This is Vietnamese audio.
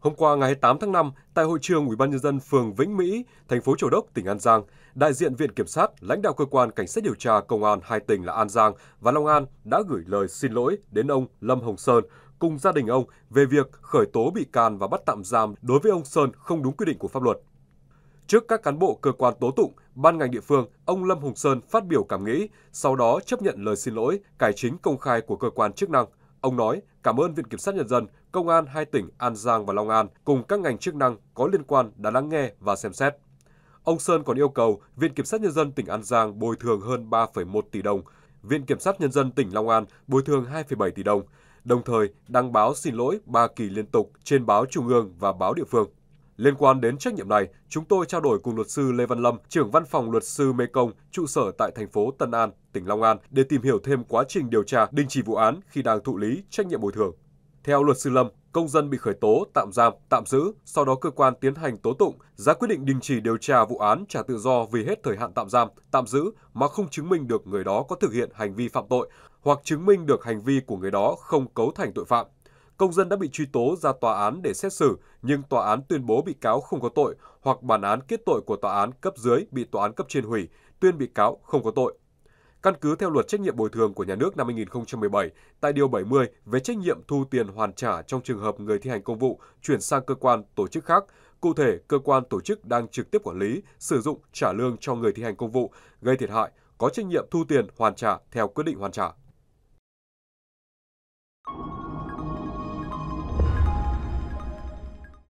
Hôm qua ngày 8 tháng 5, tại hội trường Ủy ban nhân dân phường Vĩnh Mỹ, thành phố Châu Đốc, tỉnh An Giang, đại diện Viện Kiểm sát, lãnh đạo cơ quan cảnh sát điều tra công an hai tỉnh là An Giang và Long An đã gửi lời xin lỗi đến ông Lâm Hồng Sơn cùng gia đình ông về việc khởi tố bị can và bắt tạm giam đối với ông Sơn không đúng quy định của pháp luật. Trước các cán bộ cơ quan tố tụng, ban ngành địa phương, ông Lâm Hồng Sơn phát biểu cảm nghĩ, sau đó chấp nhận lời xin lỗi, cải chính công khai của cơ quan chức năng. Ông nói cảm ơn Viện Kiểm sát Nhân dân, Công an hai tỉnh An Giang và Long An cùng các ngành chức năng có liên quan đã lắng nghe và xem xét. Ông Sơn còn yêu cầu Viện Kiểm sát Nhân dân tỉnh An Giang bồi thường hơn 3,1 tỷ đồng, Viện Kiểm sát Nhân dân tỉnh Long An bồi thường 2,7 tỷ đồng, đồng thời đăng báo xin lỗi 3 kỳ liên tục trên báo Trung ương và báo địa phương. Liên quan đến trách nhiệm này, chúng tôi trao đổi cùng luật sư Lê Văn Lâm, trưởng văn phòng luật sư Mekong, trụ sở tại thành phố Tân An, tỉnh Long An để tìm hiểu thêm quá trình điều tra đình chỉ vụ án khi đang thụ lý trách nhiệm bồi thường. Theo luật sư Lâm, công dân bị khởi tố, tạm giam, tạm giữ, sau đó cơ quan tiến hành tố tụng, ra quyết định đình chỉ điều tra vụ án trả tự do vì hết thời hạn tạm giam, tạm giữ mà không chứng minh được người đó có thực hiện hành vi phạm tội hoặc chứng minh được hành vi của người đó không cấu thành tội phạm công dân đã bị truy tố ra tòa án để xét xử, nhưng tòa án tuyên bố bị cáo không có tội hoặc bản án kết tội của tòa án cấp dưới bị tòa án cấp trên hủy, tuyên bị cáo không có tội. Căn cứ theo luật trách nhiệm bồi thường của nhà nước năm 2017, tại Điều 70 về trách nhiệm thu tiền hoàn trả trong trường hợp người thi hành công vụ chuyển sang cơ quan tổ chức khác, cụ thể cơ quan tổ chức đang trực tiếp quản lý, sử dụng trả lương cho người thi hành công vụ, gây thiệt hại, có trách nhiệm thu tiền hoàn trả theo quyết định hoàn trả.